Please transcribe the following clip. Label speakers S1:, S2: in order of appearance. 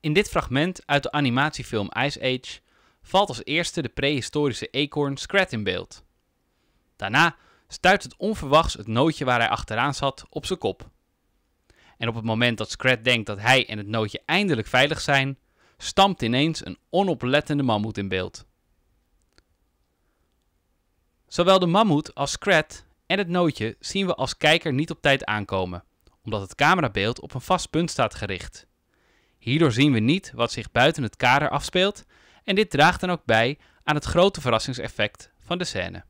S1: In dit fragment uit de animatiefilm Ice Age valt als eerste de prehistorische eekhoorn Scrat in beeld. Daarna stuit het onverwachts het nootje waar hij achteraan zat op zijn kop. En op het moment dat Scrat denkt dat hij en het nootje eindelijk veilig zijn, stampt ineens een onoplettende mammoet in beeld. Zowel de mammoet als Scrat en het nootje zien we als kijker niet op tijd aankomen, omdat het camerabeeld op een vast punt staat gericht. Hierdoor zien we niet wat zich buiten het kader afspeelt en dit draagt dan ook bij aan het grote verrassingseffect van de scène.